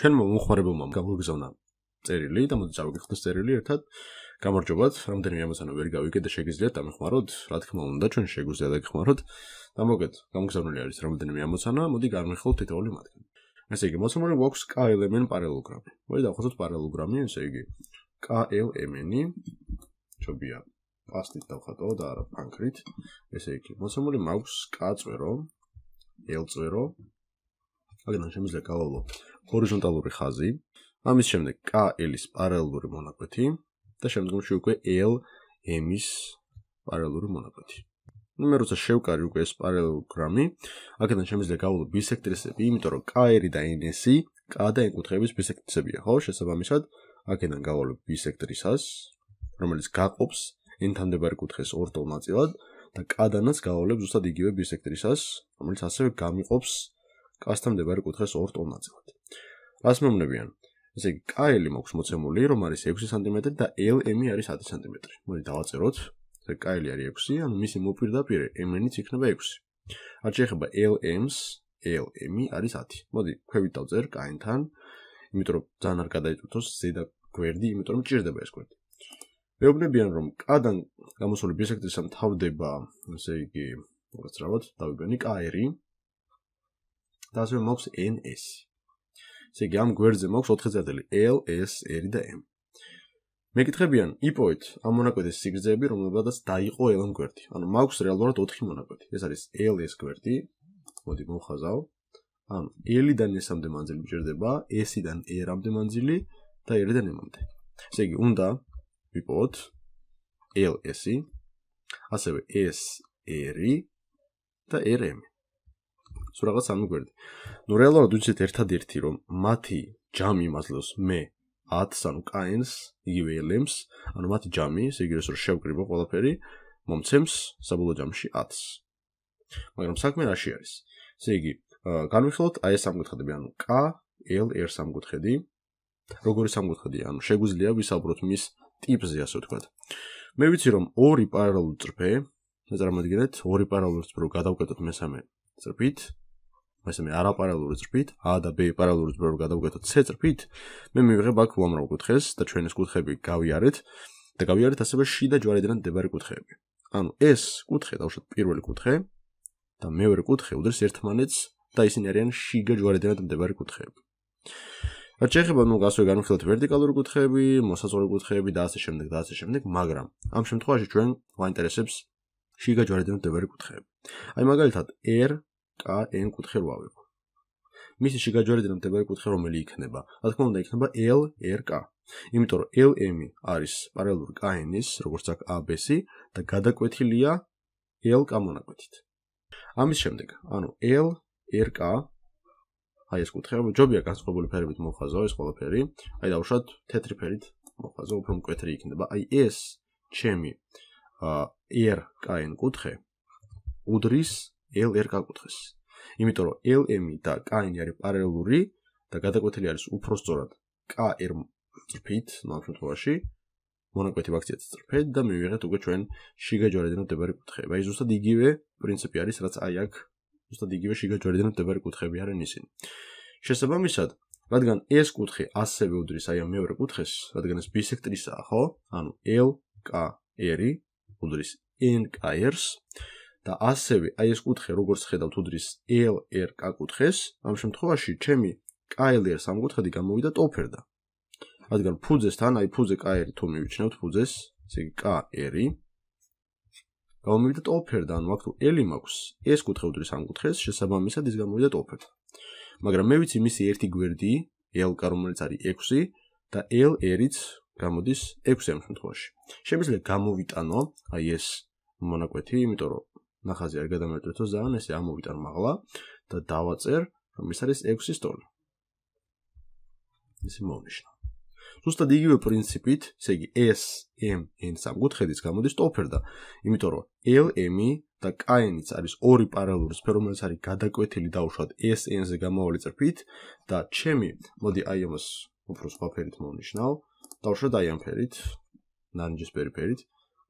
ჩვენმა მომხმარებელმა გამოგზავნა წერილი და მოდი წავიკითხოთ წერილი ერთად. გამარჯობათ, რამდენი ამასანა ვერ გავიგე და შეგიძლიათ დამეხმაროთ, რა თქმა უნდა, ჩვენ შეგვიძლია დაგეხმაროთ. და მოკეთ, გამგზავნული არის რამდენი ამასანა, მოდი გამიხილოთ თითოეული მათგან. ესე იგი, მოსმენელი works k element parallelogram. მოდი დავხოთ parallelogram-ი, ესე იგი k element-ი ჩობია. პასტით დავხატო და არა პანკრით. ესე იგი, მოსმენელი მაქვს k წვერო, l წვერო. აგენა შემიძლია გავავლო. ჰორიზონტალური ხაზი, ამის შემდეგ KL-ის პარალელური მონაკვეთი და შემდგომში უკვე LM-ის პარალელური მონაკვეთი. ну мы როცა შევკარი უკვე ეს პარალელოგრამი აქედან შემიძლია გავავლო ბისექტრისები იმიტომ რომ კაერი და ინესი კა და ეკუთხების ბისექტრისებია ხო შესაბამისად აქედან გავავლო ბისექტრისას რომელიც გაყობს ინთანდებარი კუთხეს ორ თო ნაწილად და კადანაც გავავლებ ზუსტად იგივე ბისექტრისას რომელიც ასევე გამიყოფს კასთან მდებარე კუთხეს ორ თო ნაწილად მას მომნებიან. ესე იგი, კაელი მოქვს მოცემული, რომ არის 6 სმ და LM-ი არის 10 სმ. მოდი დავაწეროთ. ესე კაელი არის 6, ანუ მისი მოპირდაპირე MN-იც იქნება 6. რაც შეეხება LM-ს, LM-ი არის 10. მოდი, ქვევით დავწერ კაენთან, იმიტომ რომ ძალიან არ გადაიწუთოს ზედა გვერდი, იმიტომ რომ ჭირდება ეს გვერდი. მეუბნებიან, რომ კადან გამოსული ბისექტრისა მთავრდება, ესე იგი, რაღაც რაღაც დავიგენი კაერი. და ასე მოქვს NS-ი. ესე იგი ამ გვერდზე მოქვს 4 წერტილი L, S, R და M. მეკითხებიან იპოეთ ამ მონაკვეთის სიგრძეები, რომლებიდანაც დაიყო L-ის გვერდი. ანუ მაქვს რეალურად 4 მონაკვეთი. ეს არის L-ის გვერდი. მოდი მოხაზავ. ანუ L-დან S-მდე მანძილი მჭირდება, S-დან R-მდე მანძილი და R-დან M-მდე. ესე იგი უნდა ვიპოვოთ L-S-ი, ასევე S-R-ი და R-M-ი. სულ რაღაც ამ გვერდი. ნუ რეალურად უჩეთ ერთადერთი რომ მათი ჯამი მაძლევს მე 10-ს ანუ კაენს იგივე ელემს, ანუ მათი ჯამი, ისე რომ შევკრიბო ყველაფერი მომცემს საბოლოო ჯამში 10-ს. მაგრამ საქმე რაში არის? ესე იგი, განვიხილოთ აი ეს ამკუთხედები, ანუ K, L, R სამკუთხედი. როგორი სამკუთხედი? ანუ შეგვიძლია ვისაუბროთ მის ტიპზე, ასე ვთქვათ. მე ვიცი რომ ორი პარალელური წრფე, ზედ რამოდგინეთ, ორი პარალელური წრფე რო გადავკეთოთ მესამე წრფით, მაგრამ არა პარალელური ზრდით, A და B პარალელური ზრდით გადავგვეთოთ C ზრდით, მე მივიღებ აქ უამრავ კუთხეს და ჩვენ ეს კუთხეები გავიარეთ და გავიარეთ ასევე შ და ჯვარედან მდებარე კუთხეები. ანუ S კუთხე დავუშვათ პირველი კუთხე და მეორე კუთხე უდრის ერთმანეთს და ისინი არიან შ და ჯვარედან მდებარე კუთხეები. რაც შეეხება ნუ გასვე განვიხილოთ ვერტიკალური კუთხეები, მოსაწორი კუთხეები და ასე შემდეგ და ასე შემდეგ, მაგრამ ამ შემთხვევაში ჩვენ გვაინტერესებს შ და ჯვარედან მდებარე კუთხეები. აი მაგალითად R KN კუთხე რო ავიღო. მისი შეგაჯვარედინა მდებარე კუთხე რომელი იქნება? რა თქმა უნდა იქნება LRK. იმიტომ რომ LM არის პარალელური KN-ის, როგორც აქ ABC და გადაკვეთილია LK მონაკვეთით. ამის შემდეგ, ანუ LRK აი ეს კუთხე, ჯობია განსხვავებული ფერებით მოხაზო ეს ყველაფერი. აი დავუშვათ თეთრი ფერით მოხაზო, უფრო მკვეთრი იქნება. აი ეს ჩემი აა RKN კუთხე უდრის LR გაკუთხეს. იმიტომ რომ LM და KN არის პარალელური და გადაკვეთილი არის უფრო სწორად KR წრფით, ნუ ამ შემთხვევაში მონაკვეთი ვაქციათ წრფეთ და მივიღეთ უკვე ჩვენ შიგაჯვარედან მდებარე კუთხეები. აი ზუსტად იგივე პრინციპი არის, რაც აი აქ ზუსტად იგივე შიგაჯვარედან მდებარე კუთხეები არიან ისინი. შესაბამისად, რადგან ეს კუთხე ასევე უდრის აი ამ მეორე კუთხეს, რადგან ეს ბისექტრისაა, ხო? ანუ LKR-ი უდრის NKR-ს და ასევე აი ეს კუთხე როგორც ხედავთ უდრის LRK კუთხეს, ამ შემთხვევაში ჩემი კაილერ სამკუთხედი გამოვიდა ტოფერდა. რადგან ფუძესთან, აი ფუძე კაერი თუ მივიჩნევთ ფუძეს, ესე იგი კაერი გამოვიდა ტოფერდა, ანუ აქ თუ L მაქვს, ეს კუთხე უდრის სამკუთხეს, შესაბამისად ის გამოვიდა ტოფერდა. მაგრამ მე ვიცი მისი ერთი გვერდი LK რომელიც არის 6 და LR-იც გამოდის 6 ამ შემთხვევაში. შეიძლება გამოვიტანო აი ეს მონაკვეთი, იმიტომ რომ ნახაზი არ გადამეტრეთ, თო ზან ესე ამოვიტარ მაღლა და დავაწერ, რომ ეს არის 6 ტონი. ესე მოვნიშნა. უბრალოდ იგივე პრინციპით, ესე იგი S M N სამკუთხედის გამოდის ტოფერ და იმიტომ რომ L M e და K N ის არის ორი პარალელური სფერო, რომელიც არის გადაკვეთილი დაუშვათ S N-ზე გამავალი წრფით და ჩემი, მოდი აი ამას უფრო სხვა ფერით მოვნიშნავ, დაუშვათ აი ამ ფერით, ნარინჯისფერი ფერით.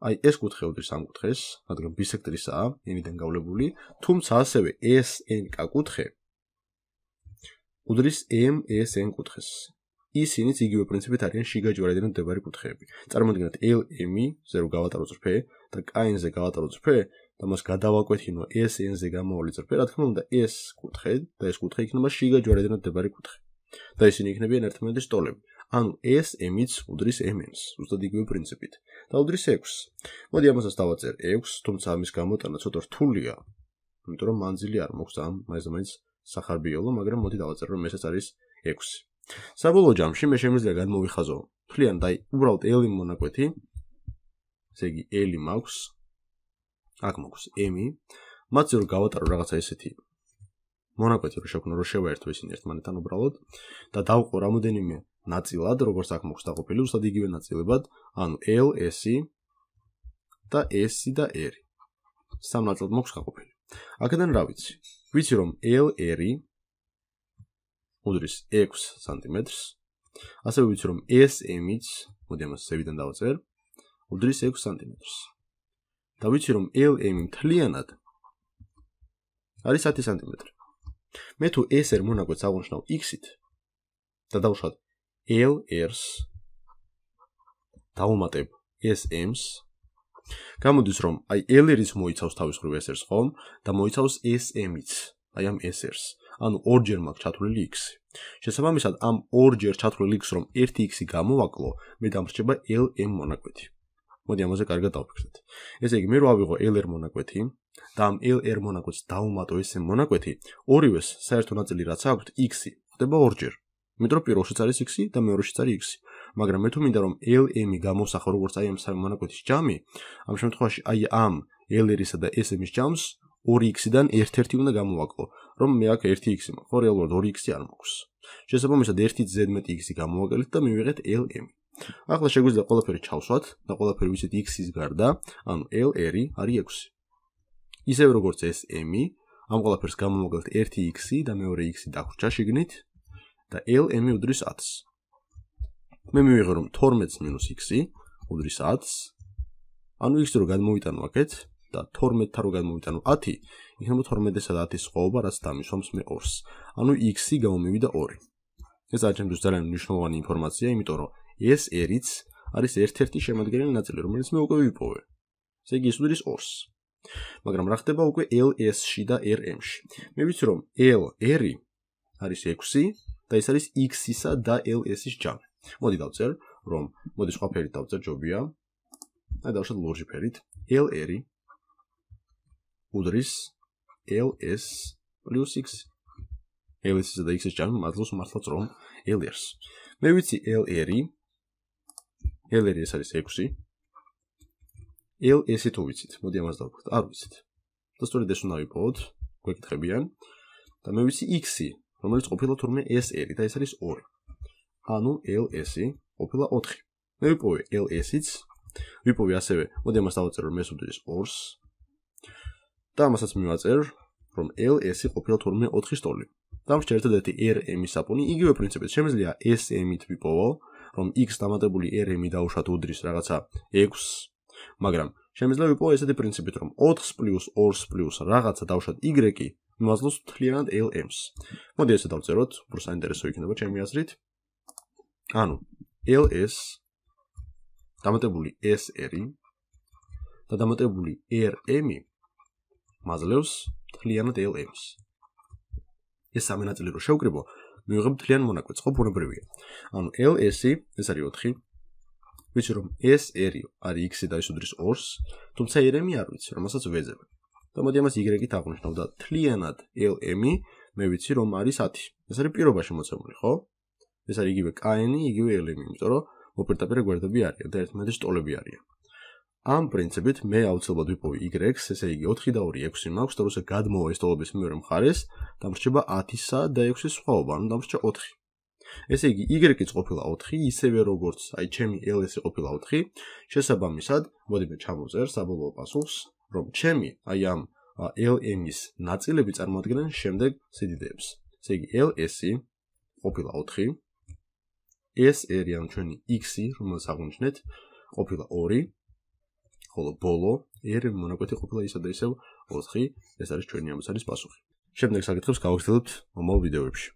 აი ეს კუთხეობდი სამ კუთხეს, რადგან ბისექტრისაა, იმიდან გავლებული, თუმცა ასევე SNK კუთხე უდრის MSN კუთხეს. ისინიც იგივე პრინციპით არიან შიგაჯვარედან მდებარე კუთხეები. წარმოიდგინეთ LM-ი, ზე რომ გავატაროთ წრფე და KN-ზე გავატაროთ წრფე და მას გადავაკვეთინო SN-ზე გამავალი წრფე, რა თქმა უნდა, ეს კუთხე და ეს კუთხე იქნება შიგაჯვარედან მდებარე კუთხე. და ისინი იქნებიან ერთმანეთის ტოლები. ანუ ეს m-იც უდრის m-ს, უბრალოდ იგივე პრინციპით. და უდრის 6-ს. მოდი ამასაც დავაწერ 6-ს, თუმცა ამის გამოტანა ცოტა რთულია, იმიტომ რომ მანძილი არ მოხს ამ მაზმენს сахарბიოლო, მაგრამ მოდი დავაწერ რომ ესეც არის 6. საბოლოო ჯამში მე შემიძლია განმოვიხაზო. ფლიან დაი უბრალოდ l-ი მონაკვეთი. ესე იგი l-ი მაქვს. აქ მაქვს m-ი. მაცი რომ გავატარო რაღაცა ესეთი მონაკვეთი რომ შევქნა რომ შევაერთო ისინი ერთმანეთთან უბრალოდ და დავყო რამოდენიმე ნაწილად, როგორც აქ მოხსნა ყოფილი, უბრალოდ იგივე ნაწილებად, ანუ L, S e და S e და R. სამ ნაწილად მოხსნა ყოფილი. აქედან რა ვიცი? ვიცი რომ L R e უდრის 6 სანტიმეტრს. ასევე ვიცი რომ S M-იც, მოდი ამას ზევიდან დავწერ, უდრის 6 სანტიმეტრს. და ვიცი რომ L M მთლიანად არის 10 სანტიმეტრი. მე თუ S-ერ მონაკვეთს აღვნიშნავ X-ით და დავუშვათ LR-ს დავუმატებ SM-ს. გამოდის რომ აი LR-ის მოიცავს თავის ღრუ SR-ს ხო და მოიცავს SM-იც, აი ამ SR-ს. ანუ ორჯერ მაგ ჩათვლილი x. შესაბამისად ამ ორჯერ ჩათვლილი x რომ 1x გამოვაკლო, მე დამრჩება LM მონაკვეთი. მოდი ამაზე კარგად დავფიქრეთ. ესე იგი მე რო ავიღო LR მონაკვეთი და ამ LR მონაკვეთს დავუმატო SM მონაკვეთი, ორივეს საერთო ნაწილი რაც აქვს x-ი, ხდება ორჯერ. მეტრო პირველშიც არის x-ი და მეორეშიც არის x-ი. მაგრამ მე თუ მინდა რომ LM-ი გამოსახო როგორც აი ამ სამ მონაკვეთის ჯამი, ამ შემთხვევაში აი ამ LR-ისა და SM-ის ჯამს 2x-დან 1-1 უნდა გამოვაკლო, რომ მე აქ 1x-ი მაქვს. რეალურად 2x-ი არ მაქვს. შესაბამისად 1 ზედ მეტი x-ი გამოვაკელით და მივიღეთ LM-ი. ახლა შეგვიძლია ყველაფერი ჩავსვათ და ყველაფერი ვიცით x-ის გარდა, ანუ LR-ი არის 6-ი. ისევე როგორც SM-ი, ამ ყველაფერს გამოვაკელით 1x-ი და მეორე x-ი დაგვრჩა შიგნით და l m უდრის 10-ს. მე მივიღე რომ 12-ს მინუს x-ი უდრის 10-ს. ანუ x-ს რო გადმოვიტანო აქეთ და 12-თან რო გადმოვიტანო 10, იქნება 12-ესა და 10-ის სხვაობა, რაც დამიშვამს მე 2-ს. ანუ x-ი გამომივიდა 2. ეს არის ჩემთვის ძალიან მნიშვნელოვანი ინფორმაცია, იმიტომ რომ ეს r-იც არის ერთ-ერთი შემადგენელი ნაწილი, რომელიც მე უკვე ვიპოვე. ესე იგი, ის უდრის 2-ს. მაგრამ რა ხდება უკვე LS-ში და RM-ში? მე ვიცი რომ L, R-ი არის 6-ი, და ეს არის x-ისა და ls-ის ჯამი. მოდი დავწერ, რომ მოდი სხვა ფერით დავწერ ჯობია. და დავშალ ლურჯი ფერით lr-ი უდრის ls + x ls-ისა და x-ის ჯამი მაძლოს მართლა წრომ lr-ს. მე ვიცი lr-ი lr-ი ეს არის 6. ls-ი თუ ვიცით, მოდი ამას დავფიქრდეთ. არ ვიცით. და სწორედ ეს უნდა ვიპოვოთ, გვეკითხებიან. და მე ვიცი x-ი რომელიც ყოფილა თურმე SR-ი და ეს არის 2. ანუ LS-ი ყოფილა 4. მე ვიპოვე LS-იც. ვიპოვე ასევე, მოდი ამას დავწერო მე სუდრის 2-ს. და ამასაც მივაწერ, რომ LS-ი ყოფილა თურმე 4-ის ტოლი. და ამ შეერთოთ ერთი RM-ის საპონი, იგივე პრინციპით შემიძლია SM-ით ვიპოვო, რომ X დამატებული RM-ი დაუშვათ უდრის რაღაცა 6-ს. მაგრამ შემიძლია ვიპოვო ესეთი პრინციპით, რომ 4+2+ რაღაცა დავშვათ Y-ი მოძლოს მთლიანად LM-ს. მოდი ესე დავწეროთ, უფრო საინტერესო იქნება ჩემი აზრით. ანუ LS დამატებული SR-ი და დამატებული RM-ი მაძლევს მთლიანად LM-ს. ეს სამი ნაწილი რო შევკრიბო, მივიღებ მთლიან მონაკვეთს, ხო, ბუნებრივია. ანუ LS-ი ეს არის 4 ვიცი რომ SR-ი არის X-ი და ის უდრის 2-ს, თუმცა RM-ი არ ვიცი, რომელსაც ვეძებ. და მოდი ამას y-ით აღვნიშნავ და თლიანად lm-ი მე ვიცი რომ არის 10. ეს არის პირობა შემოცემული, ხო? ეს არის იგივე kn-ი, იგივე lm-ი, იმიტომ რომ ოპერატორები გვერდები არიან და ერთმანეთში ტოლები არიან. ამ პრინციპით მე აუცილებლად ვიპოვე y-ს, ესე იგი 4 და 2 6-ი მაქვს, თორემ ეს გადმოვა ეს ტოლების მეორე მხარეს, დამრჩება 10-ისა და 6-ის სხვაობა, ანუ დამრჩება 4. ესე იგი y-ი ყოფილა 4, ისევე როგორც აი ჩემი ls-ი ყოფილა 4. შესაბამისად, მოდი მე ჩამოვწერ საბოლოო პასუხს 4. რომ ჩემი აი ამ LN-ის ნაწილები წარმოადგენენ შემდეგ სიდიდეებს. ესე იგი LS-ი ყოფილა 4, SR-ი ან ჩვენი X-ი, რომელსაც აღვნიშნეთ, ყოფილა 2, ხოლო ბოლო R-ი მონაკვეთი ყოფილა ისა და ისევ 4. ეს არის ჩვენი ამოცანის პასუხი. შემდეგ საკითხებს გავაგრძელებთ მომავალ ვიდეოებში.